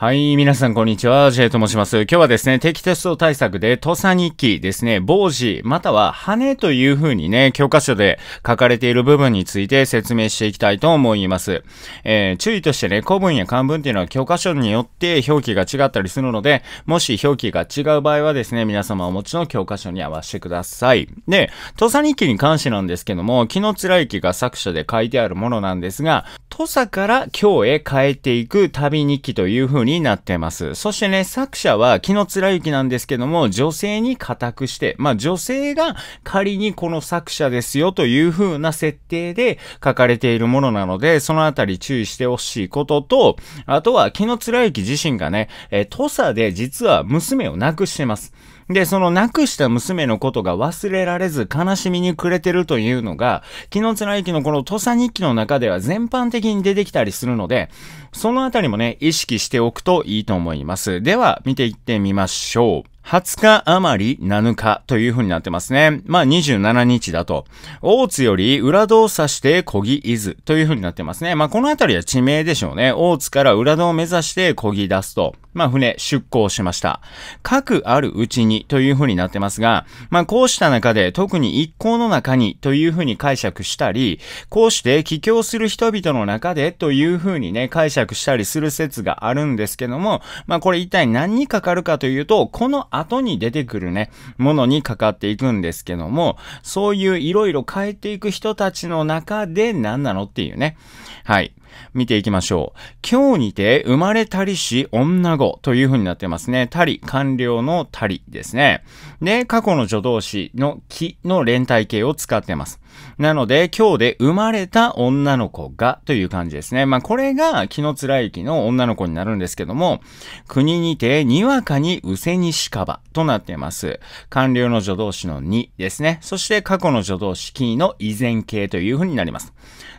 はい。皆さん、こんにちは。J と申します。今日はですね、定期テスト対策で、土佐日記ですね、帽子、または羽という風にね、教科書で書かれている部分について説明していきたいと思います。えー、注意としてね、古文や漢文っていうのは教科書によって表記が違ったりするので、もし表記が違う場合はですね、皆様お持ちの教科書に合わせてください。で、土佐日記に関してなんですけども、の貫之が作者で書いてあるものなんですが、土佐から京へ変えていく旅日記という風になってます。そしてね、作者は木の貫之なんですけども、女性に固くして、まあ女性が仮にこの作者ですよという風な設定で書かれているものなので、そのあたり注意してほしいことと、あとは木の貫之自身がね、え土佐で実は娘を亡くしてます。で、その亡くした娘のことが忘れられず悲しみに暮れてるというのが、紀貫駅のこの土佐日記の中では全般的に出てきたりするので、そのあたりもね、意識しておくといいと思います。では、見ていってみましょう。20日余り7日という風になってますね。まあ27日だと。大津より裏戸を指して小木伊豆という風になってますね。まあこのあたりは地名でしょうね。大津から裏戸を目指して小木出すと。まあ船出港しました。各あるうちにという風になってますが、まあこうした中で特に一行の中にという風に解釈したり、こうして帰郷する人々の中でという風にね、解釈したりする説があるんですけども、まあこれ一体何にかかるかというと、この後に出てくるね、ものにかかっていくんですけども、そういういろいろ変えていく人たちの中で何なのっていうね。はい。見ていきましょう。今日にて生まれたりし女子という風になってますね。たり、官僚のたりですね。で、過去の助動詞の木の連帯形を使ってます。なので、今日で生まれた女の子がという感じですね。まあ、これがの貫之の女の子になるんですけども、国にてにわかにうせにしかばとなっています。官僚の助動詞のにですね。そして過去の助動詞キーの依然形という風になります。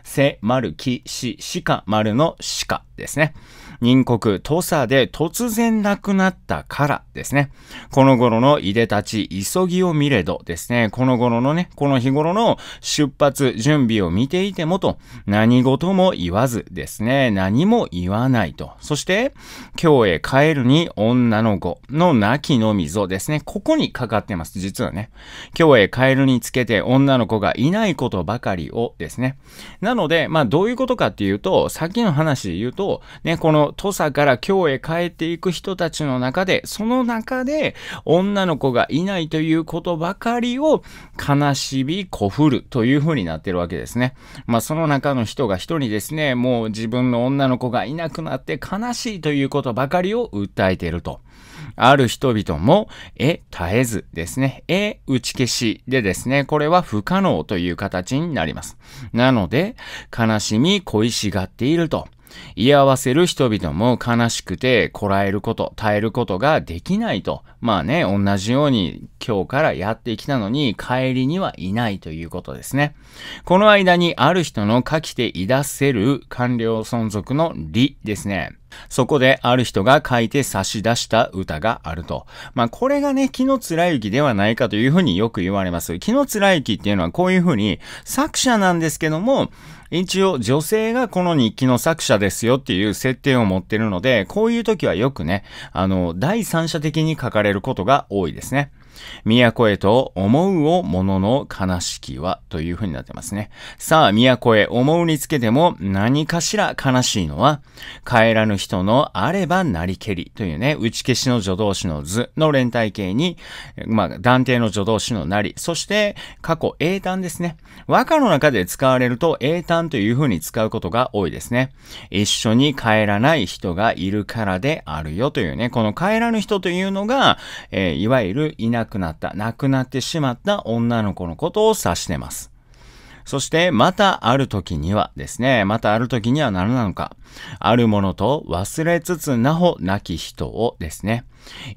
せまるきししかまるのしかですね。隣国土佐で突然亡くなったからですね。この頃のいでたち、急ぎを見れどですね。この頃のね、この日頃の出発、準備を見ていてもと、何事も言わずですね。何も言わないと。そして、今日へ帰るに女の子の亡きの溝ですね。ここにかかってます。実はね。今日へ帰るにつけて女の子がいないことばかりをですね。なので、まあどういうことかっていうと、さっきの話で言うと、ね、この土佐から京へ帰っていく人たちの中で、その中で女の子がいないということばかりを悲しみ、こふるというふうになってるわけですね。まあその中の人が一人ですね、もう自分の女の子がいなくなって悲しいということばかりを訴えていると。ある人々も、え、絶えずですね。え、打ち消しでですね、これは不可能という形になります。なので、悲しみ、恋しがっていると。居合わせる人々も悲しくて、こらえること、耐えることができないと。まあね、同じように今日からやってきたのに帰りにはいないということですね。この間にある人の書き手いだせる官僚存続の理ですね。そこである人が書いて差し出した歌があると。まあこれがね、木の貫之ではないかというふうによく言われます。木の貫之っていうのはこういうふうに作者なんですけども、一応女性がこの日記の作者ですよっていう設定を持ってるので、こういう時はよくね、あの、第三者的に書かれることが多いですね。都へと思うをものの悲しきはというふうになってますね。さあ、都へ思うにつけても何かしら悲しいのは、帰らぬ人のあればなりけりというね、打ち消しの助動詞の図の連帯形に、まあ、断定の助動詞のなり、そして過去英単ですね。和歌の中で使われると英単というふうに使うことが多いですね。一緒に帰らない人がいるからであるよというね、この帰らぬ人というのが、えー、いわゆる田舎くなった、亡くなってしまった女の子のことを指してます。そして、またある時にはですね、またある時には何なのか。あるものと忘れつつなほ亡き人をですね、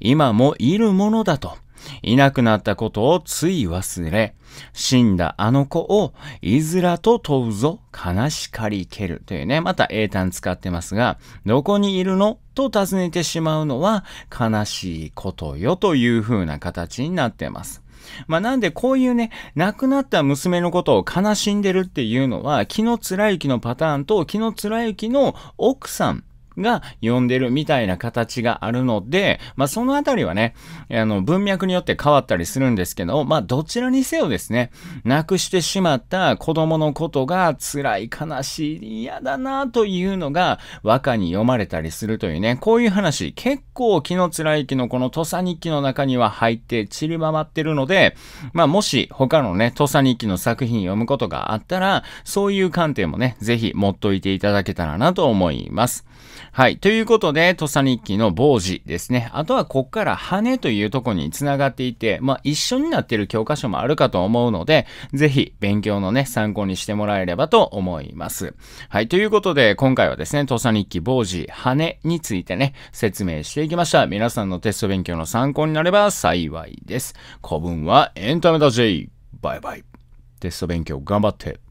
今もいるものだと。いなくなったことをつい忘れ、死んだあの子をいずらと問うぞ、悲しかりけるというね、また英単使ってますが、どこにいるのと尋ねてしまうのは悲しいことよという風な形になってます。まあなんでこういうね、亡くなった娘のことを悲しんでるっていうのは、木の貫之のパターンと木の貫之の奥さん、が読んでるみたいな形があるので、まあ、そのあたりはね、あの、文脈によって変わったりするんですけど、まあ、どちらにせよですね、なくしてしまった子供のことが辛い、悲しい、嫌だなというのが和歌に読まれたりするというね、こういう話、結構気の辛い気のこの土佐日記の中には入って散りばまってるので、まあ、もし他のね、土佐日記の作品読むことがあったら、そういう観点もね、ぜひ持っといていただけたらなと思います。はい。ということで、土佐日記の傍事ですね。あとは、こっから羽というとこに繋がっていて、まあ、一緒になってる教科書もあるかと思うので、ぜひ、勉強のね、参考にしてもらえればと思います。はい。ということで、今回はですね、土佐日記傍事羽についてね、説明していきました。皆さんのテスト勉強の参考になれば幸いです。古文はエンタメだ J。バイバイ。テスト勉強頑張って。